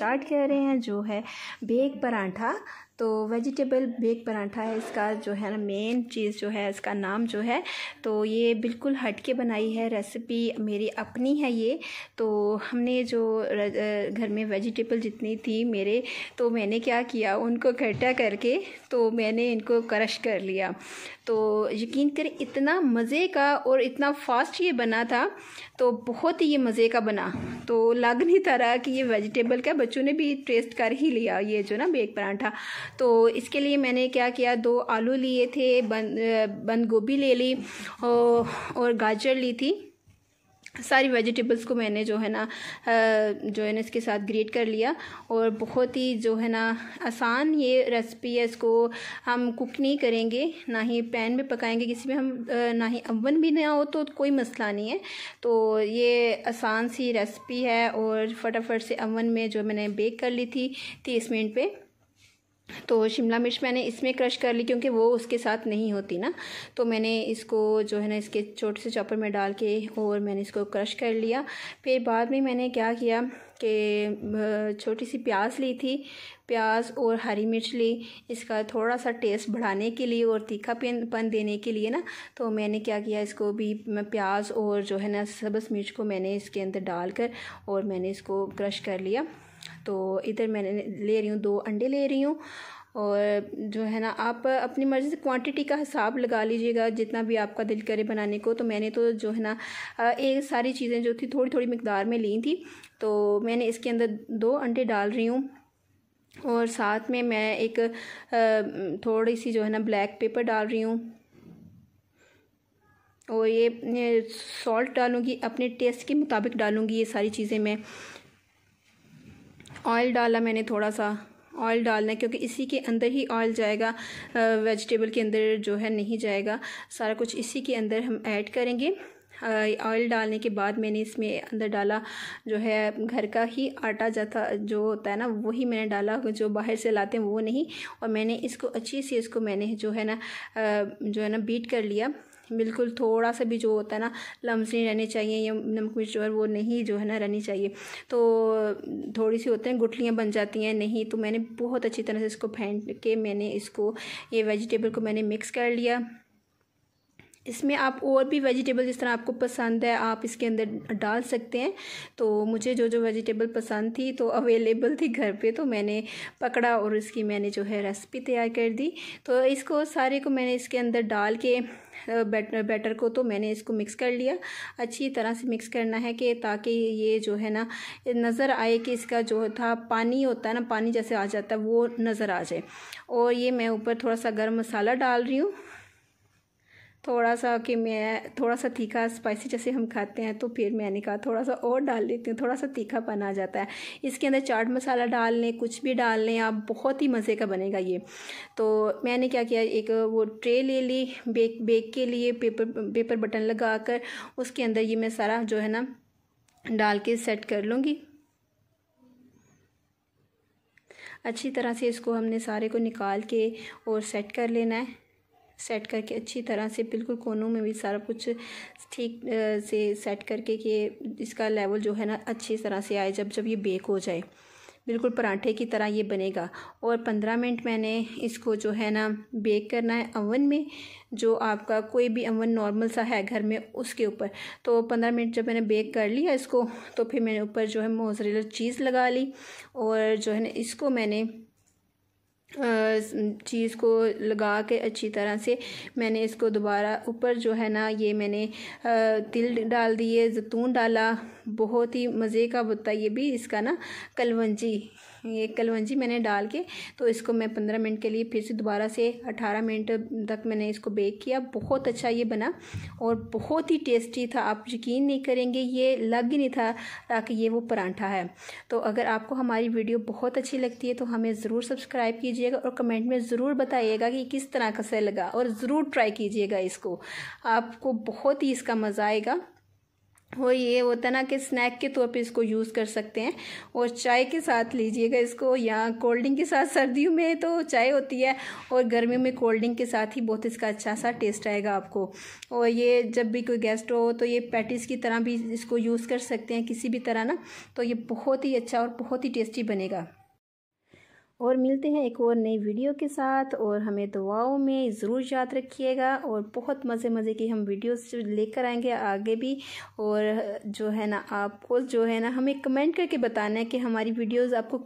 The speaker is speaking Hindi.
स्टार्ट कर रहे हैं जो है बेग परांठा तो वेजिटेबल बेग परांठा है इसका जो है ना मेन चीज़ जो है इसका नाम जो है तो ये बिल्कुल हट के बनाई है रेसिपी मेरी अपनी है ये तो हमने जो घर में वेजिटेबल जितनी थी मेरे तो मैंने क्या किया उनको इकट्ठा करके तो मैंने इनको क्रश कर लिया तो यकीन करें इतना मज़े का और इतना फास्ट ये बना था तो बहुत ही ये मज़े का बना तो लग नहीं था रहा कि ये वेजिटेबल का बच्चों ने भी टेस्ट कर ही लिया ये जो ना बेग पराठा तो इसके लिए मैंने क्या किया दो आलू लिए थे बंद बंद गोभी ले ली और गाजर ली थी सारी वेजिटेबल्स को मैंने जो है ना जो है ना इसके साथ ग्रेट कर लिया और बहुत ही जो है ना आसान ये रेसिपी है इसको हम कुक नहीं करेंगे ना ही पैन में पकाएंगे किसी में हम ना ही अवन भी ना हो तो कोई मसला नहीं है तो ये आसान सी रेसिपी है और फटाफट से अवन में जो मैंने बेक कर ली थी तीस मिनट पर तो शिमला मिर्च मैंने इसमें क्रश कर ली क्योंकि वो उसके साथ नहीं होती ना तो मैंने इसको जो है ना इसके छोटे से चॉपर में डाल के और मैंने इसको क्रश कर लिया फिर बाद में मैंने क्या किया कि छोटी सी प्याज ली थी प्याज और हरी मिर्च ली इसका थोड़ा सा टेस्ट बढ़ाने के लिए और तीखापन पन देने के लिए ना तो मैंने क्या किया इसको भी प्याज और जो है ना सब्ज़ मिर्च को मैंने इसके अंदर डालकर और मैंने इसको क्रश कर लिया तो इधर मैंने ले रही हूँ दो अंडे ले रही हूँ और जो है ना आप अपनी मर्ज़ी से क्वांटिटी का हिसाब लगा लीजिएगा जितना भी आपका दिल करे बनाने को तो मैंने तो जो है ना एक सारी चीज़ें जो थी थोड़ी थोड़ी मकदार में ली थी तो मैंने इसके अंदर दो अंडे डाल रही हूँ और साथ में मैं एक थोड़ी सी जो है ना ब्लैक पेपर डाल रही हूँ और ये सॉल्ट डालूँगी अपने टेस्ट के मुताबिक डालूँगी ये सारी चीज़ें मैं ऑयल डाला मैंने थोड़ा सा ऑयल डालना है क्योंकि इसी के अंदर ही ऑयल जाएगा वेजिटेबल के अंदर जो है नहीं जाएगा सारा कुछ इसी के अंदर हम ऐड करेंगे ऑयल डालने के बाद मैंने इसमें अंदर डाला जो है घर का ही आटा जाता जो होता है ना वही मैंने डाला जो बाहर से लाते हैं वो नहीं और मैंने इसको अच्छी से इसको मैंने जो है ना जो है ना बीट कर लिया बिल्कुल थोड़ा सा भी जो होता है ना लम्स नहीं रहने चाहिए या नमक मिर्च जो है वो नहीं जो है ना रहनी चाहिए तो थोड़ी सी होते हैं गुटलियाँ बन जाती हैं नहीं तो मैंने बहुत अच्छी तरह से इसको फेंट के मैंने इसको ये वेजिटेबल को मैंने मिक्स कर लिया इसमें आप और भी वेजिटेबल जिस तरह आपको पसंद है आप इसके अंदर डाल सकते हैं तो मुझे जो जो वेजिटेबल पसंद थी तो अवेलेबल थी घर पे तो मैंने पकड़ा और इसकी मैंने जो है रेसिपी तैयार कर दी तो इसको सारे को मैंने इसके अंदर डाल के बैटर बैटर को तो मैंने इसको मिक्स कर लिया अच्छी तरह से मिक्स करना है कि ताकि ये जो है ना नज़र आए कि इसका जो था पानी होता है ना पानी जैसे आ जाता है वो नज़र आ जाए और ये मैं ऊपर थोड़ा सा गर्म मसाला डाल रही हूँ थोड़ा सा कि मैं थोड़ा सा तीखा स्पाइसी जैसे हम खाते हैं तो फिर मैंने कहा थोड़ा सा और डाल लेती हूँ थोड़ा सा तीखापन आ जाता है इसके अंदर चाट मसाला डाल लें कुछ भी डाल लें आप बहुत ही मज़े का बनेगा ये तो मैंने क्या किया एक वो ट्रे ले ली बेक बेक के लिए पेपर पेपर बटन लगा कर उसके अंदर ये मैं सारा जो है ना डाल के सेट कर लूँगी अच्छी तरह से इसको हमने सारे को निकाल के और सेट कर लेना है सेट करके अच्छी तरह से बिल्कुल कोनों में भी सारा कुछ ठीक से सेट करके कि इसका लेवल जो है ना अच्छी तरह से आए जब जब ये बेक हो जाए बिल्कुल पराठे की तरह ये बनेगा और पंद्रह मिनट मैंने इसको जो है ना बेक करना है अवन में जो आपका कोई भी अवन नॉर्मल सा है घर में उसके ऊपर तो पंद्रह मिनट जब मैंने बेक कर लिया इसको तो फिर मैंने ऊपर जो है मोजरेला चीज़ लगा ली और जो है ना इसको मैंने चीज़ को लगा के अच्छी तरह से मैंने इसको दोबारा ऊपर जो है ना ये मैंने तिल डाल दिए जैतून डाला बहुत ही मज़े का बुता ये भी इसका ना कलवंजी ये कलवंजी मैंने डाल के तो इसको मैं पंद्रह मिनट के लिए फिर से दोबारा से अठारह मिनट तक मैंने इसको बेक किया बहुत अच्छा ये बना और बहुत ही टेस्टी था आप यकीन नहीं करेंगे ये लग ही नहीं था ताकि ये वो परांठा है तो अगर आपको हमारी वीडियो बहुत अच्छी लगती है तो हमें ज़रूर सब्सक्राइब कीजिएगा और कमेंट में ज़रूर बताइएगा कि किस तरह का सह लगा और ज़रूर ट्राई कीजिएगा इसको आपको बहुत ही इसका मज़ा आएगा और ये होता है ना कि स्नैक के तौर पे इसको यूज़ कर सकते हैं और चाय के साथ लीजिएगा इसको या कोल्ड ड्रिंक के साथ सर्दियों में तो चाय होती है और गर्मियों में कोल्ड ड्रिंक के साथ ही बहुत इसका अच्छा सा टेस्ट आएगा आपको और ये जब भी कोई गेस्ट हो तो ये पैटिस की तरह भी इसको यूज़ कर सकते हैं किसी भी तरह ना तो ये बहुत ही अच्छा और बहुत ही टेस्टी बनेगा और मिलते हैं एक और नई वीडियो के साथ और हमें दुआओं में ज़रूर याद रखिएगा और बहुत मज़े मज़े की हम वीडियोस लेकर आएंगे आगे भी और जो है ना आपको जो है ना हमें कमेंट करके बताना है कि हमारी वीडियोस आपको